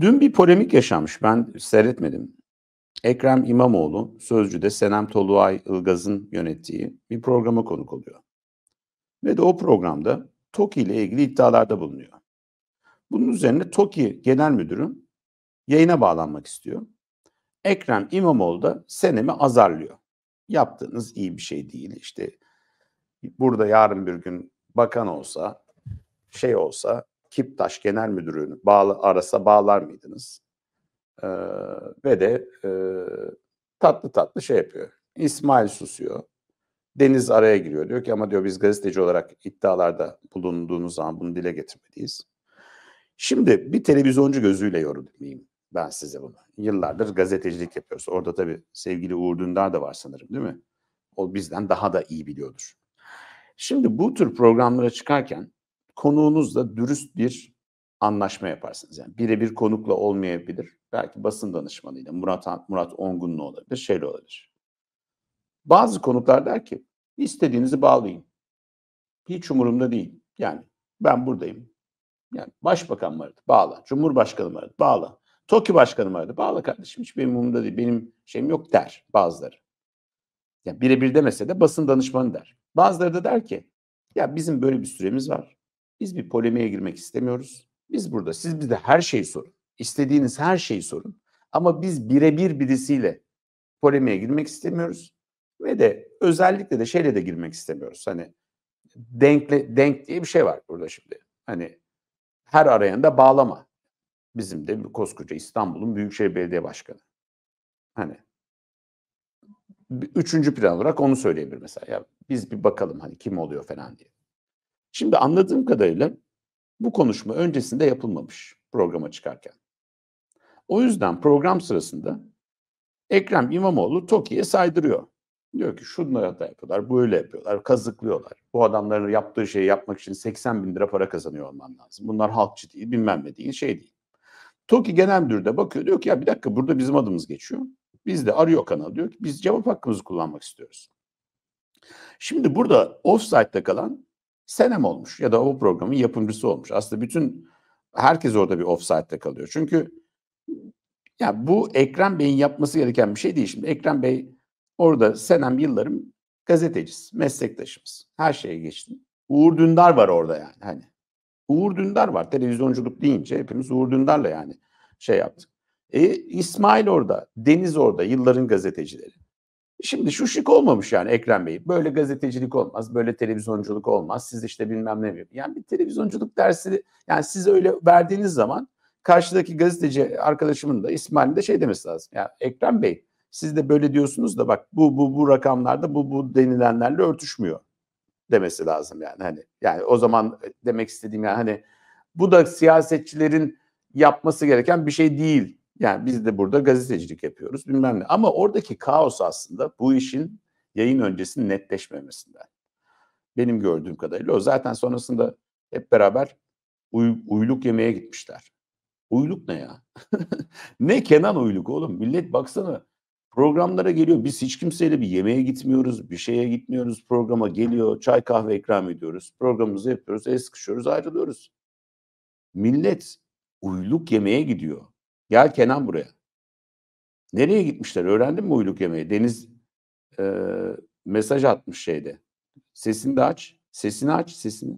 Dün bir polemik yaşanmış. Ben seyretmedim. Ekrem İmamoğlu Sözcü'de Senem Toluay Ilgaz'ın yönettiği bir programa konuk oluyor. Ve de o programda TOKİ ile ilgili iddialarda bulunuyor. Bunun üzerine TOKİ Genel Müdürü yayına bağlanmak istiyor. Ekrem İmamoğlu da Senem'i azarlıyor. Yaptığınız iyi bir şey değil. İşte burada yarın bir gün bakan olsa, şey olsa Kiptaş Genel Müdürü'nü bağla, arasa bağlar mıydınız? Ee, ve de e, tatlı tatlı şey yapıyor. İsmail susuyor. Deniz araya giriyor. Diyor ki ama diyor biz gazeteci olarak iddialarda bulunduğunuz zaman bunu dile getirmeliyiz. Şimdi bir televizyoncu gözüyle yorumlayayım ben size bunu. Yıllardır gazetecilik yapıyoruz. Orada tabii sevgili Uğur Dündar da var sanırım değil mi? O bizden daha da iyi biliyordur. Şimdi bu tür programlara çıkarken konuğunuzla dürüst bir anlaşma yaparsınız. Yani birebir konukla olmayabilir. Belki basın danışmanıyla Murat Murat Ongunlu olabilir, şeyle olabilir. Bazı konuklar der ki istediğinizi bağlayın. Hiç umurumda değil. Yani ben buradayım. Yani başbakan mı aradı? Bağla. Cumhurbaşkanı mı aradı? Bağla. TOKİ başkanı mı aradı? Bağla kardeşim. Hiç benim umurumda değil. Benim şeyim yok der bazıları. Yani birebir demese de basın danışmanı der. Bazıları da der ki ya bizim böyle bir süremiz var. Biz bir polemiğe girmek istemiyoruz. Biz burada siz bize her şeyi sorun. İstediğiniz her şeyi sorun. Ama biz birebir birisiyle polemiğe girmek istemiyoruz. Ve de özellikle de şeyle de girmek istemiyoruz. Hani denkle, denk diye bir şey var burada şimdi. Hani her arayan da bağlama. Bizim de koskoca İstanbul'un Büyükşehir Belediye Başkanı. Hani üçüncü plan olarak onu söyleyebilir mesela. Ya biz bir bakalım hani kim oluyor falan diye. Şimdi anladığım kadarıyla bu konuşma öncesinde yapılmamış programa çıkarken. O yüzden program sırasında Ekrem İmamoğlu TOKİ'ye saydırıyor. Diyor ki şunları da yapıyorlar, bu öyle yapıyorlar, kazıklıyorlar. Bu adamların yaptığı şeyi yapmak için 80 bin lira para kazanıyor olman lazım. Bunlar halkçı değil, bilmem ne değil, şey değil. TOKİ Genel Müdürü de bakıyor diyor ki ya bir dakika burada bizim adımız geçiyor. Biz de arıyor kanal diyor ki biz cevap hakkımızı kullanmak istiyoruz. Şimdi burada offside'da kalan Senem olmuş ya da o programın yapımcısı olmuş. Aslında bütün herkes orada bir offside'de kalıyor. Çünkü ya bu Ekrem Bey'in yapması gereken bir şey değil. Şimdi Ekrem Bey orada Senem Yıllarım gazetecisi, meslektaşımız. Her şeye geçtim. Uğur Dündar var orada yani. Hani Uğur Dündar var. Televizyonculuk deyince hepimiz Uğur Dündar'la yani şey yaptık. E, İsmail orada, Deniz orada, yılların gazetecileri. Şimdi şu şık olmamış yani Ekrem Bey. Böyle gazetecilik olmaz, böyle televizyonculuk olmaz. Siz işte bilmem ne yapıyor. Yani bir televizyonculuk dersi yani siz öyle verdiğiniz zaman karşıdaki gazeteci arkadaşımın da İsmail'in de şey demesi lazım. Ya yani Ekrem Bey siz de böyle diyorsunuz da bak bu bu bu rakamlarda bu bu denilenlerle örtüşmüyor demesi lazım yani hani. Yani o zaman demek istediğim yani hani bu da siyasetçilerin yapması gereken bir şey değil yani biz de burada gazetecilik yapıyoruz bilmem ne. Ama oradaki kaos aslında bu işin yayın öncesinin netleşmemesinden. Benim gördüğüm kadarıyla o. Zaten sonrasında hep beraber uy, uyluk yemeye gitmişler. Uyluk ne ya? ne Kenan uyluk oğlum? Millet baksana programlara geliyor. Biz hiç kimseyle bir yemeğe gitmiyoruz, bir şeye gitmiyoruz. Programa geliyor, çay kahve ikram ediyoruz. Programımızı yapıyoruz, el sıkışıyoruz, ayrılıyoruz. Millet uyluk yemeğe gidiyor. Gel Kenan buraya. Nereye gitmişler? Öğrendin mi uyluk yemeği? Deniz e, mesaj atmış şeyde. Sesini de aç. Sesini aç sesini.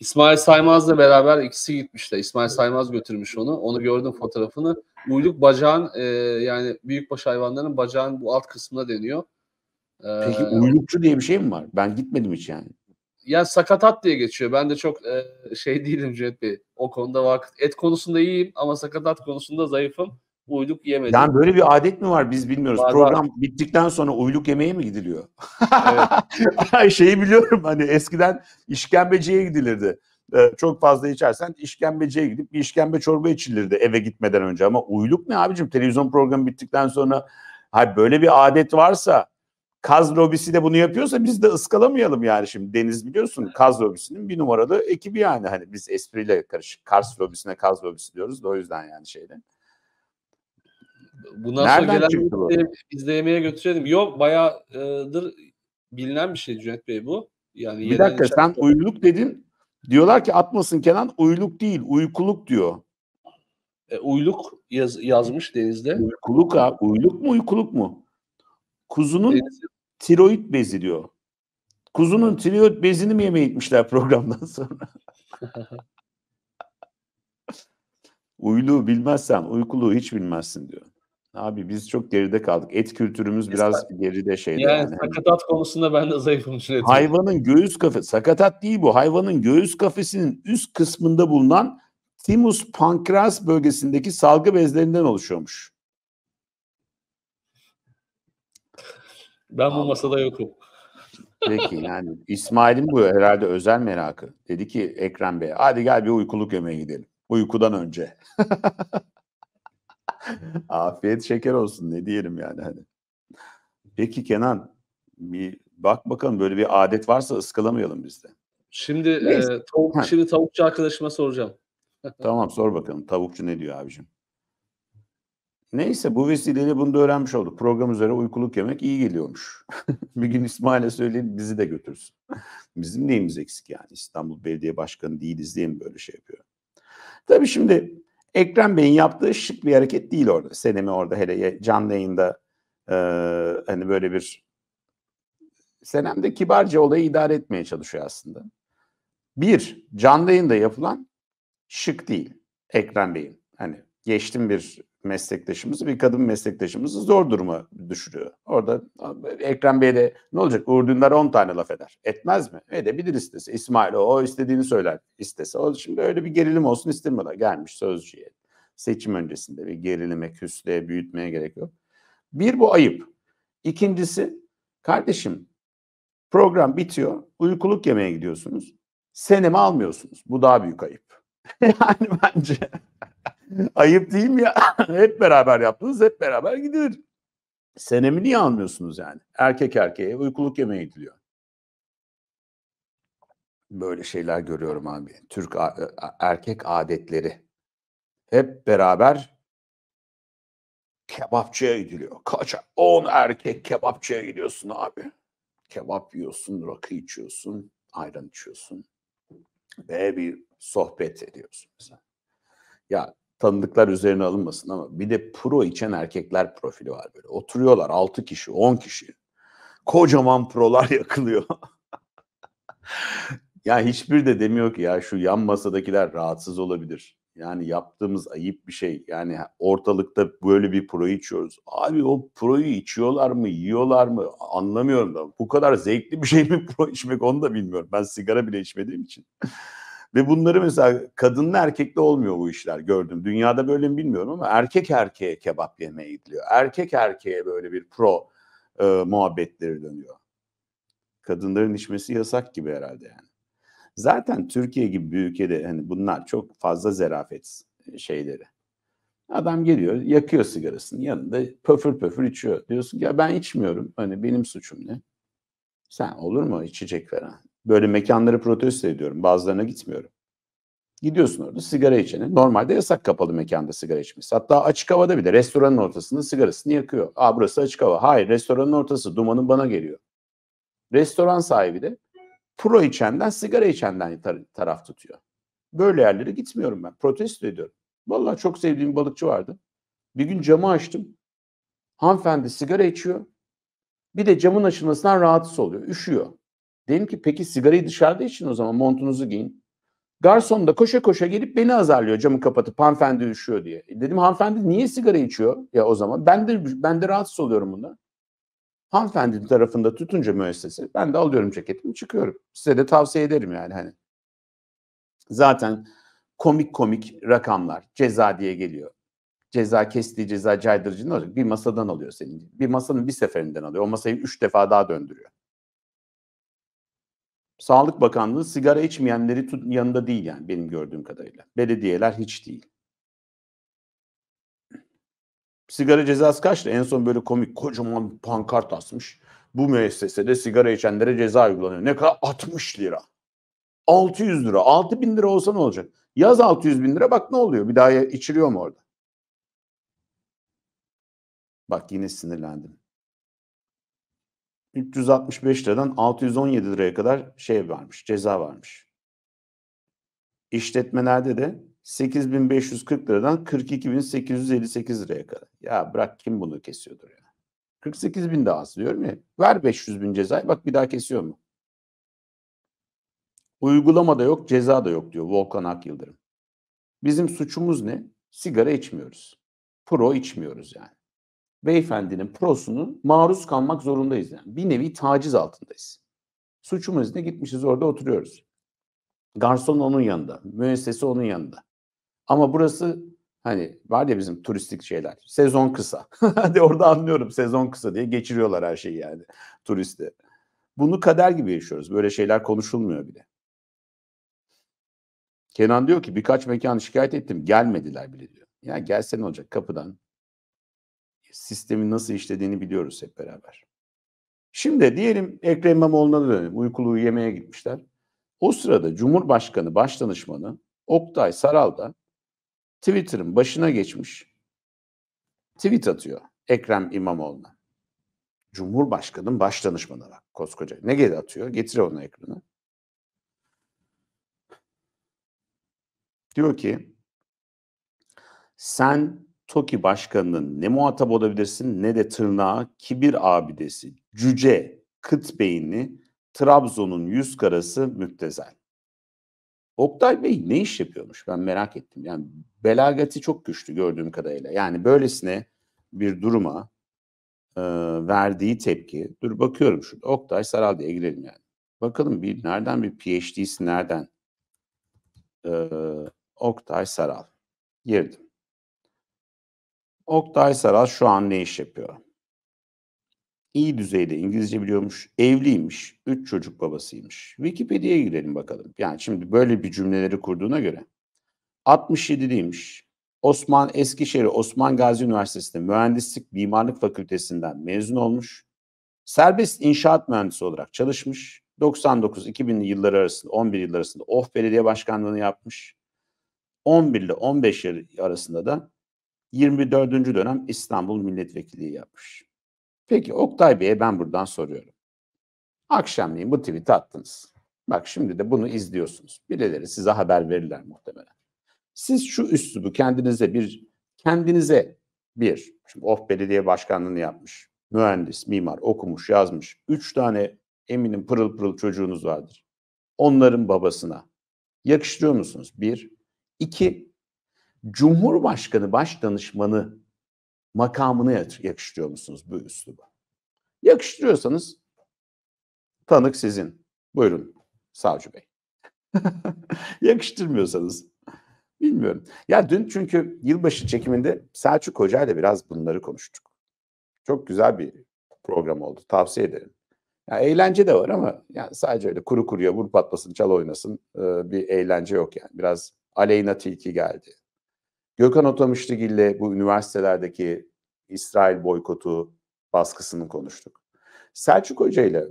İsmail Saymaz'la beraber ikisi gitmişler. İsmail Saymaz götürmüş onu. Onu gördüm fotoğrafını. Uyluk bacağın e, yani büyükbaş hayvanların bacağın bu alt kısmına deniyor. Ee, Peki uylukçu diye bir şey mi var? Ben gitmedim hiç yani. Ya sakatat diye geçiyor. Ben de çok e, şey değilim Cüneyt Bey. O konuda vakit. Et konusunda iyiyim ama sakatat konusunda zayıfım. Uyluk yemedim. Yani böyle bir adet mi var biz bilmiyoruz. Var, Program var. bittikten sonra uyluk yemeğe mi gidiliyor? Evet. Şeyi biliyorum hani eskiden işkembeciye gidilirdi. Ee, çok fazla içersen işkembeciye gidip bir işkembe çorba içilirdi eve gitmeden önce. Ama uyluk ne abicim? Televizyon programı bittikten sonra hayır böyle bir adet varsa Kaz lobisi de bunu yapıyorsa biz de ıskalamayalım yani şimdi Deniz biliyorsun Kaz lobisinin bir numaralı ekibi yani hani biz espriyle karışık Kars lobisine Kaz lobisi diyoruz da o yüzden yani şeyden. Bundan Nereden sonra gelen biz de yemeğe götürelim. Yok bayağıdır bilinen bir şey Cüneyt Bey bu. Yani bir dakika içeride... sen uyluk dedin. Şey. Diyorlar ki atmasın Kenan uyluk değil uykuluk diyor. E, uyluk yaz, yazmış Deniz'de. Uykuluk ha. Uyluk mu uykuluk mu? Kuzunun tiroid bezi diyor. Kuzunun tiroid bezini mi yemeye gitmişler programdan sonra? Uylu bilmezsen uykulu hiç bilmezsin diyor. Abi biz çok geride kaldık. Et kültürümüz Mesela, biraz geride şeyde. Yani, yani sakatat konusunda ben de zayıfım. Hayvanın göğüs kafesi, sakatat değil bu. Hayvanın göğüs kafesinin üst kısmında bulunan timus pankreas bölgesindeki salgı bezlerinden oluşuyormuş. Ben Vallahi. bu masada yokum. Peki yani İsmail'in bu herhalde özel merakı. Dedi ki Ekrem Bey hadi gel bir uykuluk yemeğe gidelim. Uykudan önce. Afiyet şeker olsun ne diyelim yani hani. Peki Kenan bir bak bakalım böyle bir adet varsa ıskalamayalım biz de. Şimdi Neyse. e, tavuk, şimdi tavukçu arkadaşıma soracağım. tamam sor bakalım tavukçu ne diyor abicim? Neyse bu vesileyle bunu da öğrenmiş olduk. Program üzere uykuluk yemek iyi geliyormuş. bir gün İsmail'e söyleyin bizi de götürsün. Bizim neyimiz eksik yani? İstanbul Belediye Başkanı değiliz diye mi böyle şey yapıyor? Tabii şimdi Ekrem Bey'in yaptığı şık bir hareket değil orada. Senem'i orada hele canlı yayında e, hani böyle bir Senem de kibarca olayı idare etmeye çalışıyor aslında. Bir, canlı yayında yapılan şık değil Ekrem Bey'in. Hani geçtim bir meslektaşımızı, bir kadın meslektaşımızı zor duruma düşürüyor. Orada Ekrem Bey de ne olacak Uğur Dündar 10 tane laf eder. Etmez mi? Edebilir istese. İsmail o, o istediğini söyler istese. O şimdi öyle bir gerilim olsun istemiyorlar. Gelmiş sözcüye. Seçim öncesinde bir gerilime, küsleye, büyütmeye gerek yok. Bir bu ayıp. İkincisi kardeşim program bitiyor. Uykuluk yemeğe gidiyorsunuz. Senemi almıyorsunuz. Bu daha büyük ayıp. yani bence Ayıp değil mi ya? hep beraber yaptınız, hep beraber gidilir. Senemi niye almıyorsunuz yani? Erkek erkeğe uykuluk yemeği gidiliyor. Böyle şeyler görüyorum abi. Türk e, erkek adetleri. Hep beraber kebapçıya gidiliyor. Kaç 10 erkek kebapçıya gidiyorsun abi. Kebap yiyorsun, rakı içiyorsun, ayran içiyorsun ve bir sohbet ediyorsun mesela. Ya tanıdıklar üzerine alınmasın ama bir de pro içen erkekler profili var böyle. Oturuyorlar 6 kişi, 10 kişi. Kocaman prolar yakılıyor. ya hiçbir de demiyor ki ya şu yan masadakiler rahatsız olabilir. Yani yaptığımız ayıp bir şey. Yani ortalıkta böyle bir pro içiyoruz. Abi o proyu içiyorlar mı, yiyorlar mı anlamıyorum da. Bu kadar zevkli bir şey mi pro içmek onu da bilmiyorum. Ben sigara bile içmediğim için. Ve bunları mesela kadınla erkekle olmuyor bu işler gördüm. Dünyada böyle mi bilmiyorum ama erkek erkeğe kebap yemeye gidiliyor. Erkek erkeğe böyle bir pro e, muhabbetleri dönüyor. Kadınların içmesi yasak gibi herhalde yani. Zaten Türkiye gibi bir ülkede hani bunlar çok fazla zerafet e, şeyleri. Adam geliyor, yakıyor sigarasını yanında pöfür pöfür içiyor. Diyorsun ki ya ben içmiyorum. Hani benim suçum ne? Sen olur mu içecek veren? böyle mekanları protesto ediyorum. Bazılarına gitmiyorum. Gidiyorsun orada sigara içene. Normalde yasak kapalı mekanda sigara içmesi. Hatta açık havada bile restoranın ortasında sigarasını yakıyor. Aa burası açık hava. Hayır restoranın ortası dumanın bana geliyor. Restoran sahibi de pro içenden sigara içenden tar- taraf tutuyor. Böyle yerlere gitmiyorum ben. Protesto ediyorum. Vallahi çok sevdiğim balıkçı vardı. Bir gün camı açtım. Hanımefendi sigara içiyor. Bir de camın açılmasından rahatsız oluyor. Üşüyor. Dedim ki peki sigarayı dışarıda için o zaman montunuzu giyin. Garson da koşa koşa gelip beni azarlıyor camı kapatıp hanımefendi üşüyor diye. E, dedim hanımefendi niye sigara içiyor ya o zaman? Ben de ben de rahatsız oluyorum bundan. Hanımefendi tarafında tutunca müessese ben de alıyorum ceketimi çıkıyorum. Size de tavsiye ederim yani hani. Zaten komik komik rakamlar ceza diye geliyor. Ceza kestiği ceza caydırıcı ne olacak? Bir masadan alıyor senin. Bir masanın bir seferinden alıyor. O masayı üç defa daha döndürüyor. Sağlık Bakanlığı sigara içmeyenleri tut, yanında değil yani benim gördüğüm kadarıyla. Belediyeler hiç değil. Sigara cezası kaçtı? En son böyle komik kocaman pankart asmış. Bu müessesede sigara içenlere ceza uygulanıyor. Ne kadar? 60 lira. 600 lira. 6 bin lira olsa ne olacak? Yaz 600 bin lira bak ne oluyor? Bir daha içiliyor mu orada? Bak yine sinirlendim. 365 liradan 617 liraya kadar şey varmış, ceza varmış. İşletmelerde de 8540 liradan 42858 liraya kadar. Ya bırak kim bunu kesiyordur ya. 48 bin daha az diyorum ya. Ver 500 bin cezayı bak bir daha kesiyor mu? Uygulama da yok, ceza da yok diyor Volkan Ak Yıldırım. Bizim suçumuz ne? Sigara içmiyoruz. Pro içmiyoruz yani beyefendinin prosunun maruz kalmak zorundayız. Yani bir nevi taciz altındayız. Suçumuz ne gitmişiz orada oturuyoruz. Garson onun yanında, müessese onun yanında. Ama burası hani var ya bizim turistik şeyler. Sezon kısa. Hadi orada anlıyorum sezon kısa diye geçiriyorlar her şeyi yani turiste. Bunu kader gibi yaşıyoruz. Böyle şeyler konuşulmuyor bile. Kenan diyor ki birkaç mekan şikayet ettim gelmediler bile diyor. Ya gelse ne olacak kapıdan sistemin nasıl işlediğini biliyoruz hep beraber. Şimdi diyelim Ekrem İmamoğlu'na dönelim. Uykulu yemeğe gitmişler. O sırada Cumhurbaşkanı Başdanışmanı Oktay Saral da Twitter'ın başına geçmiş tweet atıyor Ekrem İmamoğlu'na. Cumhurbaşkanı'nın başdanışmanı bak koskoca. Ne geri atıyor? Getir onu ekranı. Diyor ki sen TOKİ başkanının ne muhatap olabilirsin ne de tırnağı, kibir abidesi, cüce, kıt beyinli, Trabzon'un yüz karası müptezel. Oktay Bey ne iş yapıyormuş ben merak ettim. Yani belagati çok güçlü gördüğüm kadarıyla. Yani böylesine bir duruma e, verdiği tepki. Dur bakıyorum şurada. Oktay Saral diye girelim yani. Bakalım bir nereden bir PhD'si nereden? E, Oktay Saral. Girdim. Oktay Saral şu an ne iş yapıyor? İyi düzeyde İngilizce biliyormuş, evliymiş, üç çocuk babasıymış. Wikipedia'ya girelim bakalım. Yani şimdi böyle bir cümleleri kurduğuna göre. 67'liymiş. Osman Eskişehir Osman Gazi Üniversitesi'nde Mühendislik Mimarlık Fakültesinden mezun olmuş. Serbest inşaat mühendisi olarak çalışmış. 99-2000'li yılları arasında 11 yıl arasında OF oh Belediye Başkanlığı'nı yapmış. 11 ile 15 yıl arasında da 24. dönem İstanbul milletvekilliği yapmış. Peki Oktay Bey'e ben buradan soruyorum. Akşamleyin bu tweet'i attınız. Bak şimdi de bunu izliyorsunuz. Birileri size haber verirler muhtemelen. Siz şu üslubu kendinize bir, kendinize bir, şimdi OF oh Belediye Başkanlığı'nı yapmış, mühendis, mimar, okumuş, yazmış. Üç tane eminim pırıl pırıl çocuğunuz vardır. Onların babasına yakıştırıyor musunuz? Bir. iki Cumhurbaşkanı başdanışmanı makamını yakıştırıyor musunuz bu üsluba? Yakıştırıyorsanız tanık sizin. Buyurun savcı bey. Yakıştırmıyorsanız bilmiyorum. Ya dün çünkü yılbaşı çekiminde Selçuk Hoca ile biraz bunları konuştuk. Çok güzel bir program oldu. Tavsiye ederim. Ya eğlence de var ama yani sadece öyle kuru kuruya vur patlasın çal oynasın bir eğlence yok yani. Biraz Aleyna Tilki geldi. Gökhan Otamışlıgil'le bu üniversitelerdeki İsrail boykotu baskısını konuştuk. Selçuk Hoca ile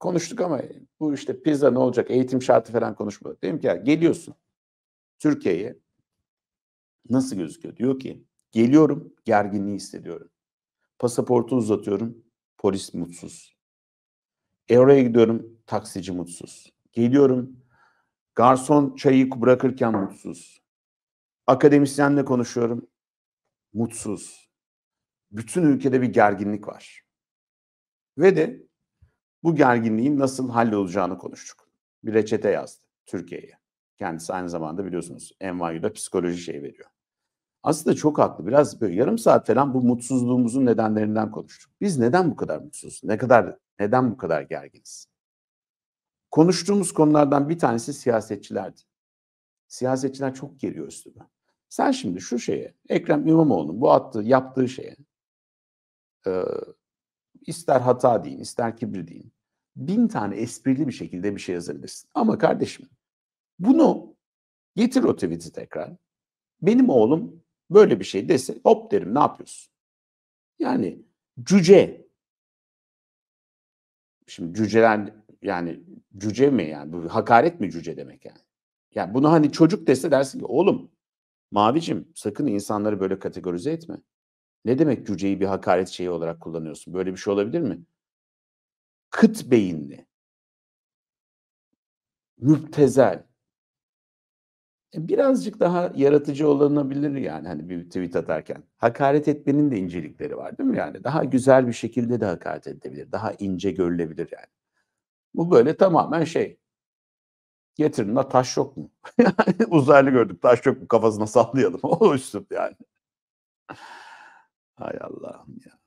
konuştuk ama bu işte pizza ne olacak, eğitim şartı falan konuşmadı. Dedim ki ya geliyorsun Türkiye'ye nasıl gözüküyor? Diyor ki geliyorum gerginliği hissediyorum. Pasaportu uzatıyorum polis mutsuz. E gidiyorum taksici mutsuz. Geliyorum garson çayı bırakırken mutsuz. Akademisyenle konuşuyorum. Mutsuz. Bütün ülkede bir gerginlik var. Ve de bu gerginliğin nasıl hallolacağını konuştuk. Bir reçete yazdı Türkiye'ye. Kendisi aynı zamanda biliyorsunuz NYU'da psikoloji şey veriyor. Aslında çok haklı. Biraz böyle yarım saat falan bu mutsuzluğumuzun nedenlerinden konuştuk. Biz neden bu kadar mutsuz? Ne kadar neden bu kadar gerginiz? Konuştuğumuz konulardan bir tanesi siyasetçilerdi. Siyasetçiler çok geliyor üstüme. Sen şimdi şu şeye, Ekrem İmamoğlu'nun bu attığı, yaptığı şeye, e, ister hata deyin, ister kibir deyin, bin tane esprili bir şekilde bir şey yazabilirsin. Ama kardeşim, bunu getir o tweet'i tekrar. Benim oğlum böyle bir şey dese, hop derim ne yapıyorsun? Yani cüce, şimdi cüceler yani cüce mi yani? Bu hakaret mi cüce demek yani? Yani bunu hani çocuk dese dersin ki oğlum Mavicim sakın insanları böyle kategorize etme. Ne demek cüceyi bir hakaret şeyi olarak kullanıyorsun? Böyle bir şey olabilir mi? Kıt beyinli. Müptezel. E, birazcık daha yaratıcı olunabilir yani hani bir tweet atarken. Hakaret etmenin de incelikleri var değil mi yani? Daha güzel bir şekilde de hakaret edebilir, Daha ince görülebilir yani. Bu böyle tamamen şey Getirin la taş yok mu? Uzaylı gördük taş yok mu kafasına sallayalım. O üstüm yani. Hay Allah'ım ya.